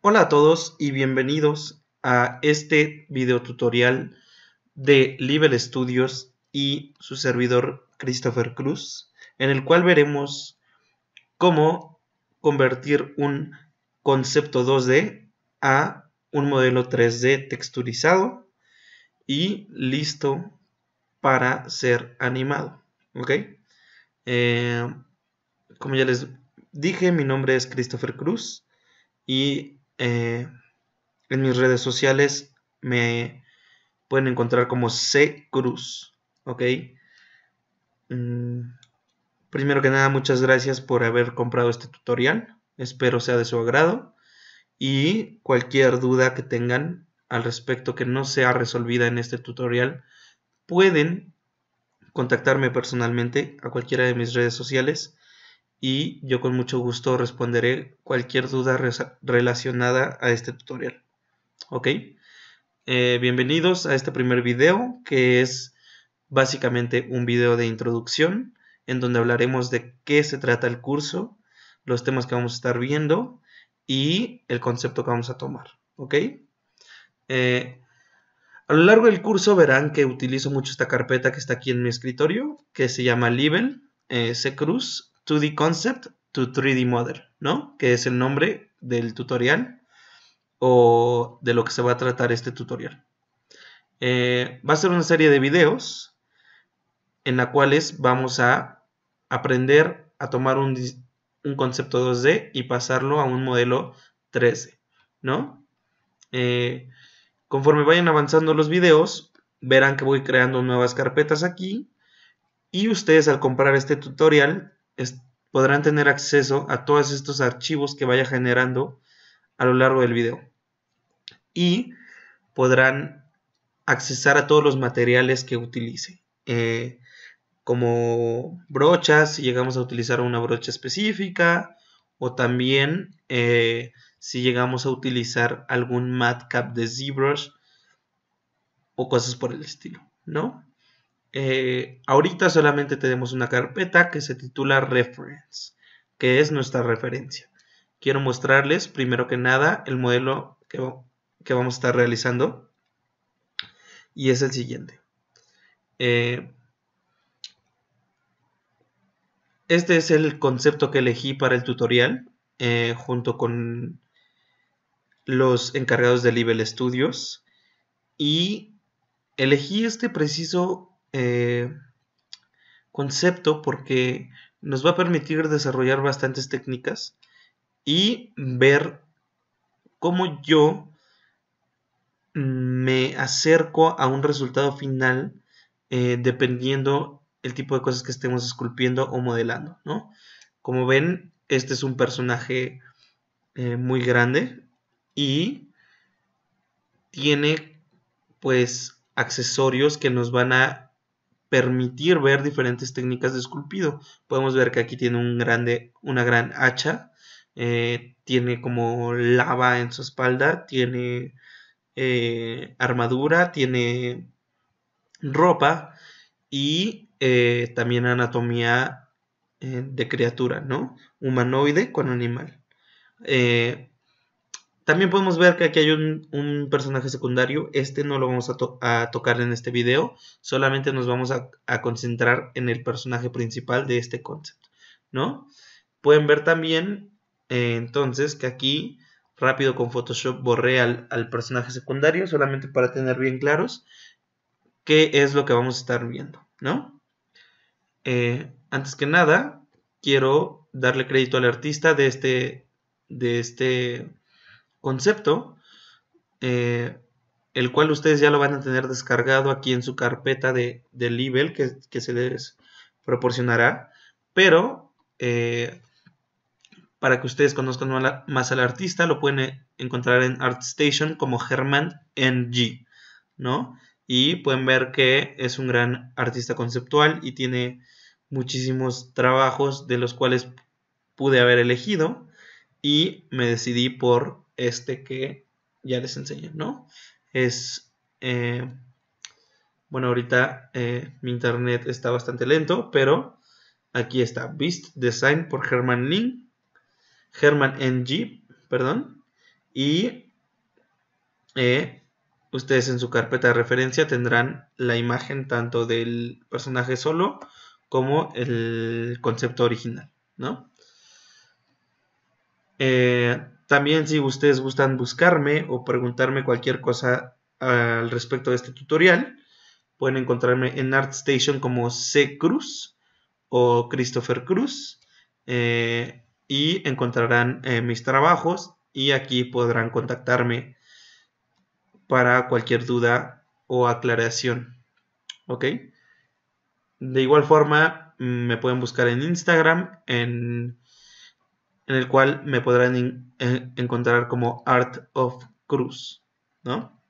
Hola a todos y bienvenidos a este video tutorial de Level Studios y su servidor Christopher Cruz, en el cual veremos cómo convertir un concepto 2D a un modelo 3D texturizado y listo para ser animado. ¿Ok? Eh, como ya les dije, mi nombre es Christopher Cruz y eh, en mis redes sociales me pueden encontrar como C Cruz, ¿ok? Mm, primero que nada, muchas gracias por haber comprado este tutorial. Espero sea de su agrado. Y cualquier duda que tengan al respecto que no sea resolvida en este tutorial, pueden contactarme personalmente a cualquiera de mis redes sociales y yo con mucho gusto responderé cualquier duda relacionada a este tutorial. ¿Ok? Eh, bienvenidos a este primer video que es básicamente un video de introducción en donde hablaremos de qué se trata el curso, los temas que vamos a estar viendo y el concepto que vamos a tomar. ¿Ok? Eh, a lo largo del curso verán que utilizo mucho esta carpeta que está aquí en mi escritorio, que se llama Libel eh, C Cruz 2D Concept to 3D Model, ¿no? Que es el nombre del tutorial o de lo que se va a tratar este tutorial. Eh, va a ser una serie de videos en la cuales vamos a aprender a tomar un, concepto 2D y pasarlo a un modelo 3D, ¿no? Eh, conforme vayan avanzando los videos, verán que voy creando nuevas carpetas aquí y ustedes al comprar este tutorial podrán tener acceso a todos estos archivos que vaya generando a lo largo del video. Y podrán accesar a todos los materiales que utilice. Eh, como brochas, si llegamos a utilizar una brocha específica, o también eh, si llegamos a utilizar algún matcap de ZBrush o cosas por el estilo, ¿no? Eh, ahorita solamente tenemos una carpeta que se titula Reference, que es nuestra referencia. Quiero mostrarles primero que nada el modelo que, vamos a estar realizando y es el siguiente. Eh, este es el concepto que elegí para el tutorial eh, junto con los encargados de Level Studios y elegí este preciso eh, concepto porque nos va a permitir desarrollar bastantes técnicas y ver cómo yo me acerco a un resultado final eh, dependiendo el tipo de cosas que estemos esculpiendo o modelando, ¿no? Como ven, este es un personaje eh, muy grande y tiene pues accesorios que nos van a permitir ver diferentes técnicas de esculpido. Podemos ver que aquí tiene un grande, una gran hacha, eh, tiene como lava en su espalda, tiene eh, armadura, tiene ropa y eh, también anatomía de criatura, ¿no? Humanoide con animal. También podemos ver que aquí hay un, personaje secundario. Este no lo vamos a, tocar en este video. Solamente nos vamos a, concentrar en el personaje principal de este concepto. ¿No? Pueden ver también eh, entonces que aquí rápido con Photoshop borré al, personaje secundario, solamente para tener bien claros qué es lo que vamos a estar viendo, ¿no? Eh, antes que nada, quiero darle crédito al artista de este, de este concepto, eh, el cual ustedes ya lo van a tener descargado aquí en su carpeta de, de que, se les proporcionará, pero eh, para que ustedes conozcan más al artista, lo pueden eh, encontrar en ArtStation como Herman NG, ¿no? Y pueden ver que es un gran artista conceptual y tiene muchísimos trabajos de los cuales pude haber elegido y me decidí por este que ya les enseñé, ¿no? Es, eh, bueno, ahorita eh, mi internet está bastante lento, pero aquí está, Beast Design por Herman Lin, Herman NG, perdón, y eh, ustedes en su carpeta de referencia tendrán la imagen tanto del personaje solo como el concepto original, ¿no? Eh, también si ustedes gustan buscarme o preguntarme cualquier cosa ah, al respecto de este tutorial, pueden encontrarme en ArtStation como C. Cruz o Christopher Cruz eh, y encontrarán eh, mis trabajos y aquí podrán contactarme para cualquier duda o aclaración. ¿Ok? De igual forma, mm, me pueden buscar en Instagram, en en el cual me podrán encontrar como Art of Cruz, ¿no?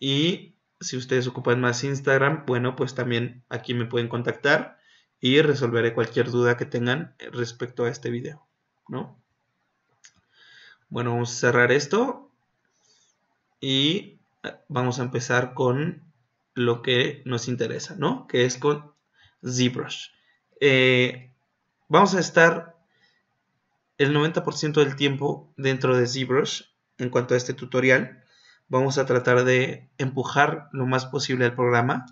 Y si ustedes ocupan más Instagram, bueno, pues también aquí me pueden contactar y resolveré cualquier duda que tengan respecto a este video, ¿no? Bueno, vamos a cerrar esto y eh, vamos a empezar con lo que nos interesa, ¿no? Que es con ZBrush. Eh, vamos a estar el 90% del tiempo dentro de ZBrush, en cuanto a este tutorial, vamos a tratar de empujar lo más posible al programa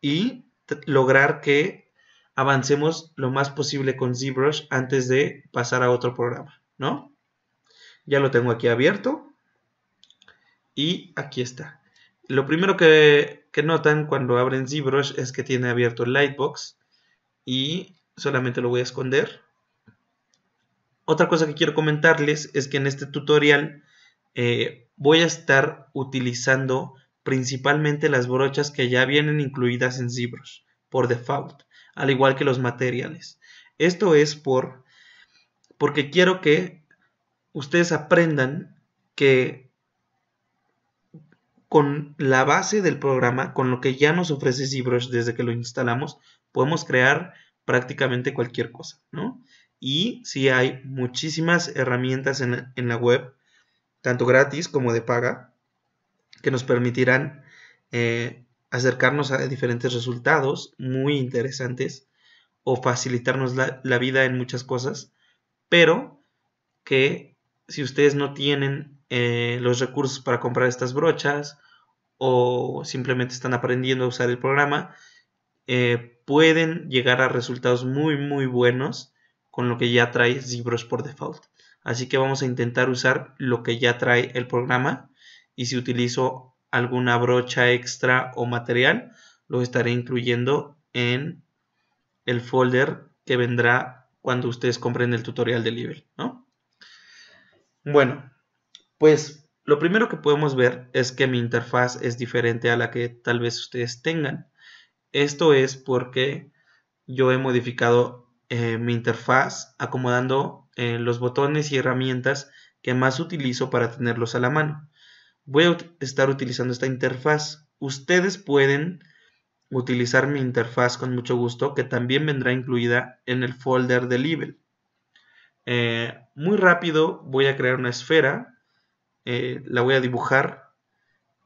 y lograr que avancemos lo más posible con ZBrush antes de pasar a otro programa, ¿no? Ya lo tengo aquí abierto y aquí está. Lo primero que, que notan cuando abren ZBrush es que tiene abierto Lightbox y solamente lo voy a esconder otra cosa que quiero comentarles es que en este tutorial eh, voy a estar utilizando principalmente las brochas que ya vienen incluidas en ZBrush por default, al igual que los materiales. Esto es por porque quiero que ustedes aprendan que con la base del programa, con lo que ya nos ofrece ZBrush desde que lo instalamos, podemos crear prácticamente cualquier cosa, ¿no? Y si hay muchísimas herramientas en la, web, tanto gratis como de paga, que nos permitirán eh, acercarnos a diferentes resultados muy interesantes o facilitarnos la, vida en muchas cosas, pero que si ustedes no tienen eh, los recursos para comprar estas brochas o simplemente están aprendiendo a usar el programa, eh, pueden llegar a resultados muy muy buenos con lo que ya trae ZBrush por default. Así que vamos a intentar usar lo que ya trae el programa y si utilizo alguna brocha extra o material, lo estaré incluyendo en el folder que vendrá cuando ustedes compren el tutorial de nivel, Bueno, pues lo primero que podemos ver es que mi interfaz es diferente a la que tal vez ustedes tengan. Esto es porque yo he modificado eh, mi interfaz acomodando eh, los botones y herramientas que más utilizo para tenerlos a la mano. Voy a estar utilizando esta interfaz. Ustedes pueden utilizar mi interfaz con mucho gusto que también vendrá incluida en el folder de Libel. Eh, muy rápido voy a crear una esfera, la voy a dibujar,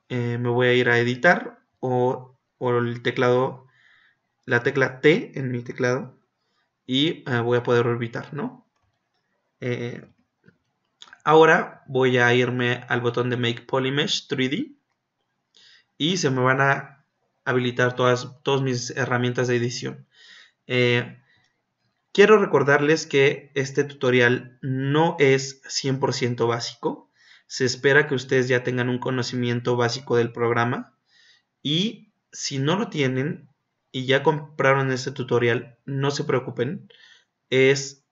me voy a ir a editar o, o el teclado, la tecla T en mi teclado y ah, voy a poder orbitar, ¿no? Eh, ahora voy a irme al botón de Make Polymesh 3D y se me van a habilitar todas, todas mis herramientas de edición. Eh, quiero recordarles que este tutorial no es 100% básico. Se espera que ustedes ya tengan un conocimiento básico del programa y si no lo tienen, y ya compraron este tutorial, no se preocupen. Es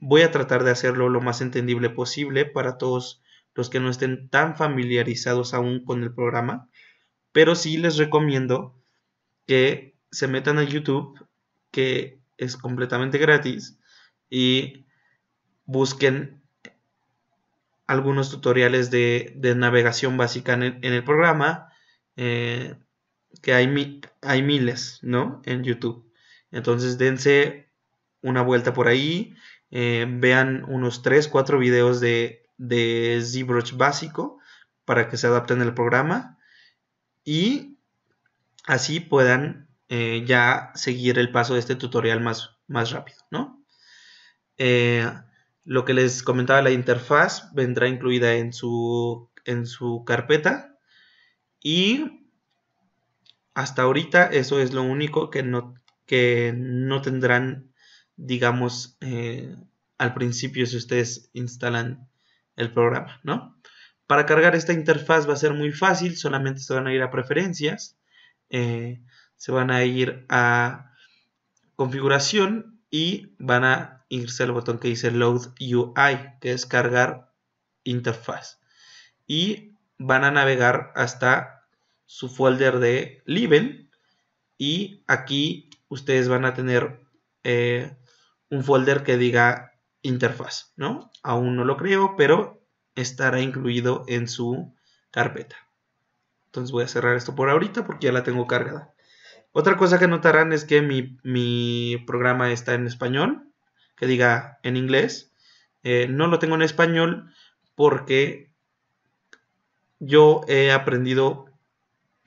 voy a tratar de hacerlo lo más entendible posible para todos los que no estén tan familiarizados aún con el programa, pero sí les recomiendo que se metan a YouTube, que es completamente gratis, y busquen algunos tutoriales de, navegación básica en el, programa. Eh, que hay, hay miles, ¿no? En YouTube. Entonces dense una vuelta por ahí, eh, vean unos 3, 4 videos de, de ZBrush básico para que se adapten al programa y así puedan eh, ya seguir el paso de este tutorial más, más rápido, ¿no? Eh, lo que les comentaba, la interfaz vendrá incluida en su, en su carpeta y hasta ahorita eso es lo único que no, que no tendrán, digamos, eh, al principio si ustedes instalan el programa, ¿no? Para cargar esta interfaz va a ser muy fácil, solamente se van a ir a preferencias, eh, se van a ir a configuración y van a irse al botón que dice Load UI, que es cargar interfaz. Y van a navegar hasta su folder de Liven y aquí ustedes van a tener eh, un folder que diga interfaz, ¿no? Aún no lo creo, pero estará incluido en su carpeta. Entonces voy a cerrar esto por ahorita porque ya la tengo cargada. Otra cosa que notarán es que mi, programa está en español, que diga en inglés. Eh, no lo tengo en español porque yo he aprendido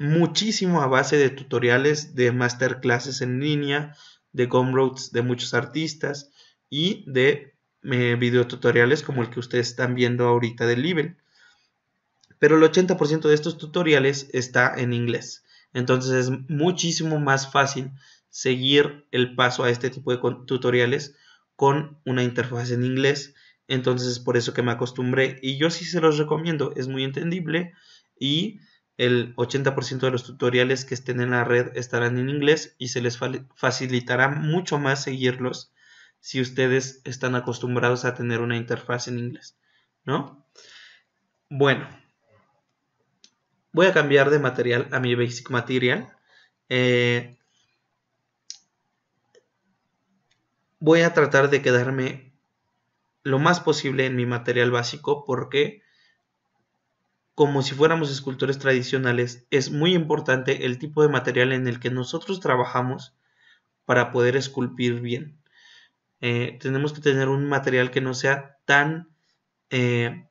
muchísimo a base de tutoriales, de masterclasses en línea, de Gumroads de muchos artistas y de video eh, videotutoriales como el que ustedes están viendo ahorita del Libel. Pero el 80% de estos tutoriales está en inglés. Entonces es muchísimo más fácil seguir el paso a este tipo de tutoriales con una interfaz en inglés. Entonces es por eso que me acostumbré y yo sí se los recomiendo. Es muy entendible y el 80% de los tutoriales que estén en la red estarán en inglés y se les facilitará mucho más seguirlos si ustedes están acostumbrados a tener una interfaz en inglés, ¿no? Bueno, voy a cambiar de material a mi Basic Material. Eh, voy a tratar de quedarme lo más posible en mi material básico porque como si fuéramos escultores tradicionales, es muy importante el tipo de material en el que nosotros trabajamos para poder esculpir bien. Eh, tenemos que tener un material que no sea tan, eh,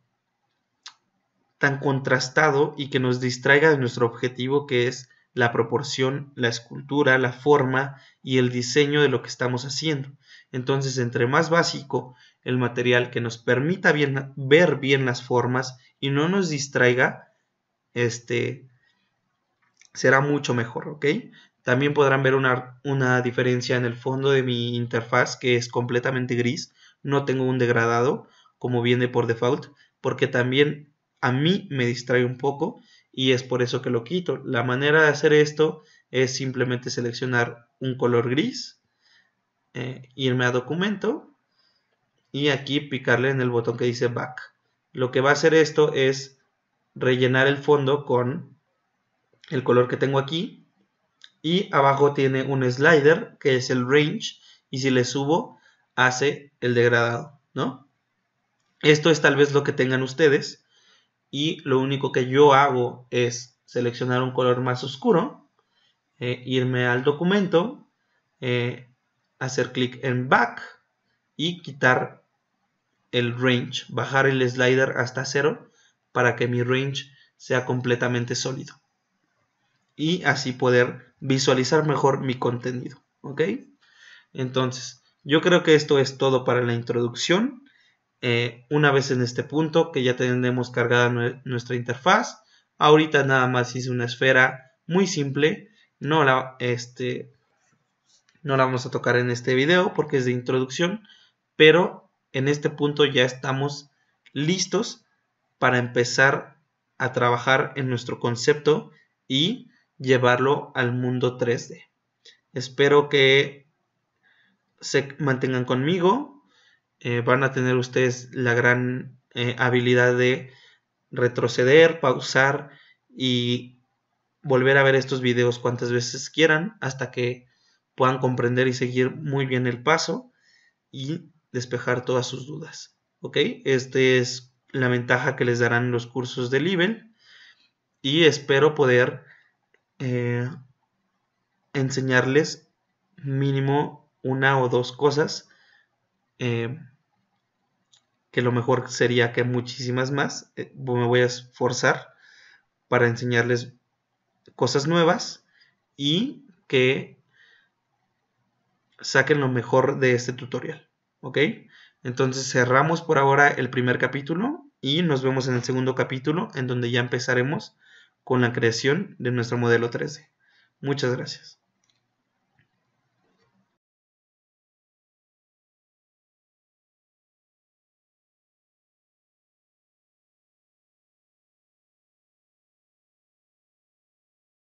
tan contrastado y que nos distraiga de nuestro objetivo que es la proporción, la escultura, la forma y el diseño de lo que estamos haciendo. Entonces, entre más básico el material que nos permita bien, ver bien las formas y no nos distraiga, este, será mucho mejor, ¿ok? También podrán ver una, una diferencia en el fondo de mi interfaz que es completamente gris, no tengo un degradado como viene por default, porque también a mí me distrae un poco y es por eso que lo quito. La manera de hacer esto es simplemente seleccionar un color gris, eh, irme a documento y aquí picarle en el botón que dice back. Lo que va a hacer esto es rellenar el fondo con el color que tengo aquí y abajo tiene un slider que es el range y si le subo hace el degradado, ¿no? Esto es tal vez lo que tengan ustedes y lo único que yo hago es seleccionar un color más oscuro, eh, irme al documento, eh, hacer clic en back y quitar el range, bajar el slider hasta cero para que mi range sea completamente sólido y así poder visualizar mejor mi contenido. ¿Ok? Entonces, yo creo que esto es todo para la introducción. Eh, una vez en este punto que ya tenemos cargada nuestra interfaz. Ahorita nada más hice una esfera muy simple. No la, este, no la vamos a tocar en este video porque es de introducción. Pero en este punto ya estamos listos para empezar a trabajar en nuestro concepto y llevarlo al mundo 3D. Espero que se mantengan conmigo eh, van a tener ustedes la gran eh, habilidad de retroceder, pausar y volver a ver estos videos cuantas veces quieran hasta que puedan comprender y seguir muy bien el paso y despejar todas sus dudas. ¿Ok? Esta es la ventaja que les darán los cursos de Libel y espero poder eh, enseñarles mínimo una o dos cosas que lo mejor sería que muchísimas más. Eh, me voy a esforzar para enseñarles cosas nuevas y que saquen lo mejor de este tutorial. ¿Ok? Entonces cerramos por ahora el primer capítulo y nos vemos en el segundo capítulo en donde ya empezaremos con la creación de nuestro modelo 3D. Muchas gracias.